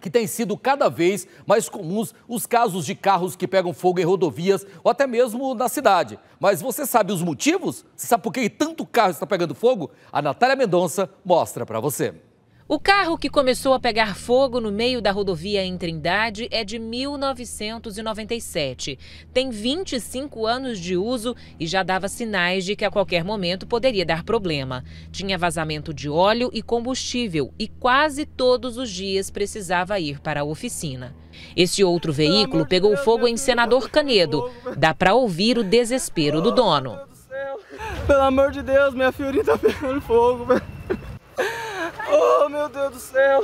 que tem sido cada vez mais comuns os casos de carros que pegam fogo em rodovias ou até mesmo na cidade. Mas você sabe os motivos? Você sabe por que tanto carro está pegando fogo? A Natália Mendonça mostra para você. O carro que começou a pegar fogo no meio da rodovia em Trindade é de 1997. Tem 25 anos de uso e já dava sinais de que a qualquer momento poderia dar problema. Tinha vazamento de óleo e combustível e quase todos os dias precisava ir para a oficina. Esse outro veículo pegou fogo em Senador Canedo. Dá para ouvir o desespero do dono. Pelo amor de Deus, minha fiorinha tá pegando fogo, velho céu!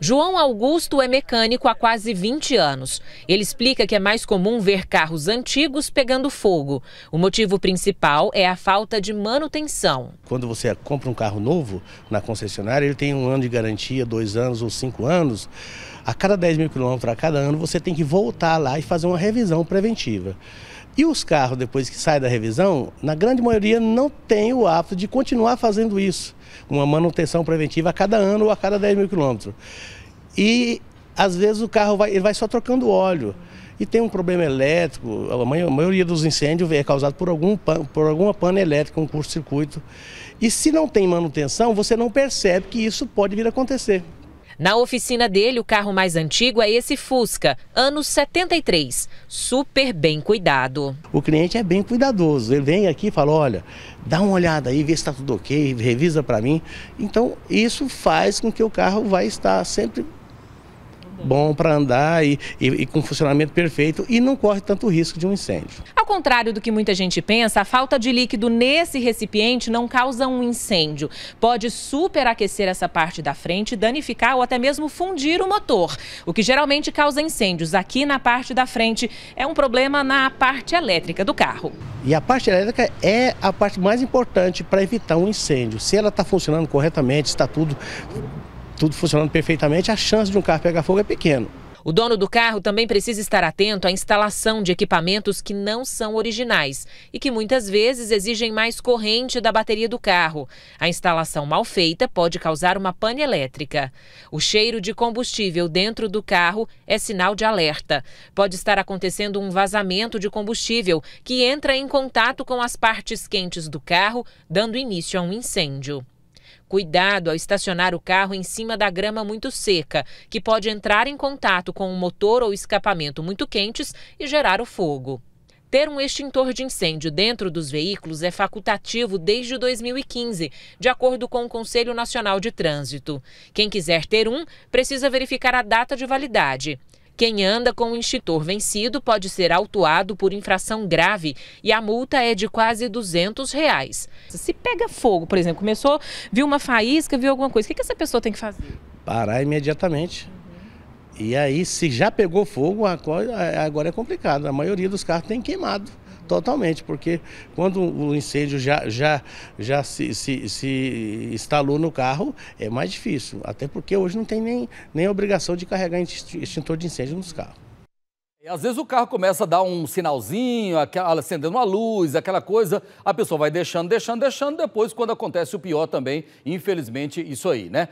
João Augusto é mecânico há quase 20 anos. Ele explica que é mais comum ver carros antigos pegando fogo. O motivo principal é a falta de manutenção. Quando você compra um carro novo na concessionária, ele tem um ano de garantia, dois anos ou cinco anos. A cada 10 mil quilômetros, a cada ano, você tem que voltar lá e fazer uma revisão preventiva. E os carros, depois que saem da revisão, na grande maioria não tem o hábito de continuar fazendo isso, uma manutenção preventiva a cada ano ou a cada 10 mil quilômetros. E às vezes o carro vai, ele vai só trocando óleo e tem um problema elétrico. A maioria dos incêndios é causado por, algum, por alguma pane elétrica, um curto-circuito. E se não tem manutenção, você não percebe que isso pode vir a acontecer. Na oficina dele, o carro mais antigo é esse Fusca, anos 73, super bem cuidado. O cliente é bem cuidadoso, ele vem aqui e fala, olha, dá uma olhada aí, vê se está tudo ok, revisa para mim. Então, isso faz com que o carro vai estar sempre bom para andar e, e, e, com funcionamento perfeito e não corre tanto risco de um incêndio contrário do que muita gente pensa, a falta de líquido nesse recipiente não causa um incêndio. Pode superaquecer essa parte da frente, danificar ou até mesmo fundir o motor, o que geralmente causa incêndios aqui na parte da frente. É um problema na parte elétrica do carro. E a parte elétrica é a parte mais importante para evitar um incêndio. Se ela está funcionando corretamente, está tudo, tudo funcionando perfeitamente, a chance de um carro pegar fogo é pequeno. O dono do carro também precisa estar atento à instalação de equipamentos que não são originais e que muitas vezes exigem mais corrente da bateria do carro. A instalação mal feita pode causar uma pane elétrica. O cheiro de combustível dentro do carro é sinal de alerta. Pode estar acontecendo um vazamento de combustível que entra em contato com as partes quentes do carro, dando início a um incêndio. Cuidado ao estacionar o carro em cima da grama muito seca, que pode entrar em contato com o motor ou escapamento muito quentes e gerar o fogo. Ter um extintor de incêndio dentro dos veículos é facultativo desde 2015, de acordo com o Conselho Nacional de Trânsito. Quem quiser ter um, precisa verificar a data de validade. Quem anda com o extintor vencido pode ser autuado por infração grave e a multa é de quase 200 reais. Se pega fogo, por exemplo, começou, viu uma faísca, viu alguma coisa, o que essa pessoa tem que fazer? Parar imediatamente e aí, se já pegou fogo, agora é complicado. A maioria dos carros tem queimado totalmente, porque quando o incêndio já, já, já se, se, se, instalou no carro, é mais difícil. Até porque hoje não tem nem, nem obrigação de carregar extintor de incêndio nos carros. E às vezes o carro começa a dar um sinalzinho, acendendo uma luz, aquela coisa, a pessoa vai deixando, deixando, deixando, depois quando acontece o pior também, infelizmente, isso aí, né?